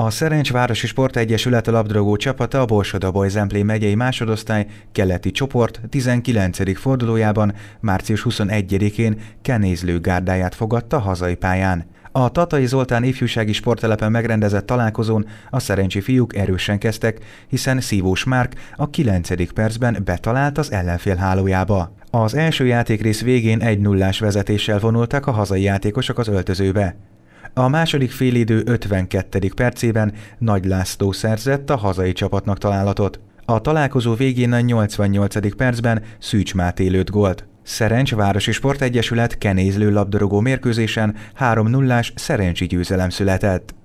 A Szerencs Városi Sportegyesület labdarúgó csapata a Borsoda Bolyzemplén megyei másodosztály keleti csoport 19. fordulójában március 21-én kenézlő gárdáját fogadta hazai pályán. A Tatai Zoltán ifjúsági sporttelepen megrendezett találkozón a szerencsi fiúk erősen kezdtek, hiszen Szívós Márk a 9. percben betalált az ellenfél hálójába. Az első játékrész végén 1 0 vezetéssel vonultak a hazai játékosok az öltözőbe. A második félidő 52. percében Nagy László szerzett a hazai csapatnak találatot. A találkozó végén a 88. percben Szűcs Máté lőtt gólt. Szerencs Városi Sportegyesület kenézlő labdarúgó mérkőzésen 3-0-ás szerencsi győzelem született.